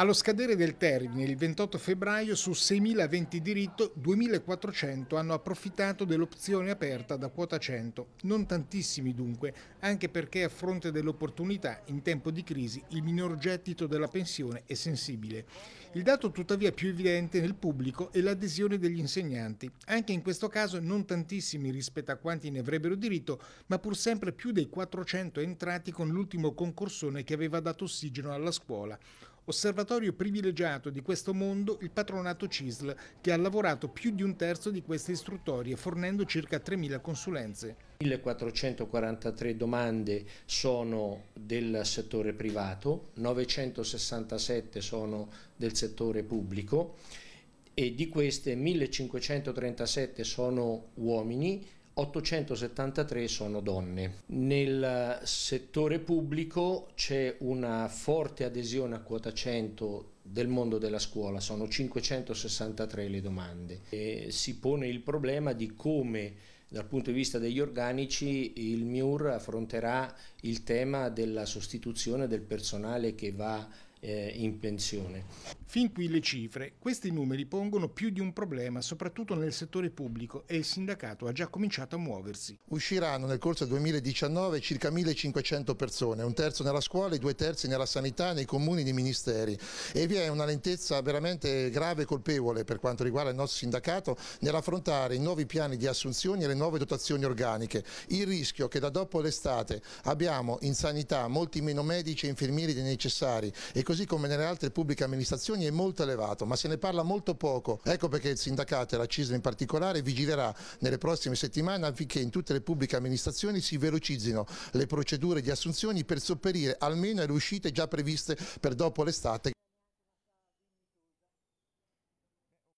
Allo scadere del termine, il 28 febbraio, su 6.020 diritto, 2.400 hanno approfittato dell'opzione aperta da quota 100. Non tantissimi dunque, anche perché a fronte dell'opportunità, in tempo di crisi, il minor gettito della pensione è sensibile. Il dato tuttavia più evidente nel pubblico è l'adesione degli insegnanti. Anche in questo caso non tantissimi rispetto a quanti ne avrebbero diritto, ma pur sempre più dei 400 entrati con l'ultimo concorsone che aveva dato ossigeno alla scuola osservatorio privilegiato di questo mondo il patronato CISL, che ha lavorato più di un terzo di queste istruttorie, fornendo circa 3.000 consulenze. 1.443 domande sono del settore privato, 967 sono del settore pubblico e di queste 1.537 sono uomini 873 sono donne. Nel settore pubblico c'è una forte adesione a quota 100 del mondo della scuola, sono 563 le domande. E si pone il problema di come dal punto di vista degli organici il MIUR affronterà il tema della sostituzione del personale che va eh, in pensione. Fin qui le cifre. Questi numeri pongono più di un problema, soprattutto nel settore pubblico, e il sindacato ha già cominciato a muoversi. Usciranno nel corso del 2019 circa 1.500 persone, un terzo nella scuola e due terzi nella sanità, nei comuni e nei ministeri. E vi è una lentezza veramente grave e colpevole per quanto riguarda il nostro sindacato nell'affrontare i nuovi piani di assunzioni e le nuove dotazioni organiche. Il rischio che da dopo l'estate abbiamo in sanità molti meno medici e infermieri dei necessari e così come nelle altre pubbliche amministrazioni bisogno è molto elevato, ma se ne parla molto poco. Ecco perché il sindacato e la CISL in particolare vigilerà nelle prossime settimane affinché in tutte le pubbliche amministrazioni si velocizzino le procedure di assunzioni per sopperire almeno alle uscite già previste per dopo l'estate.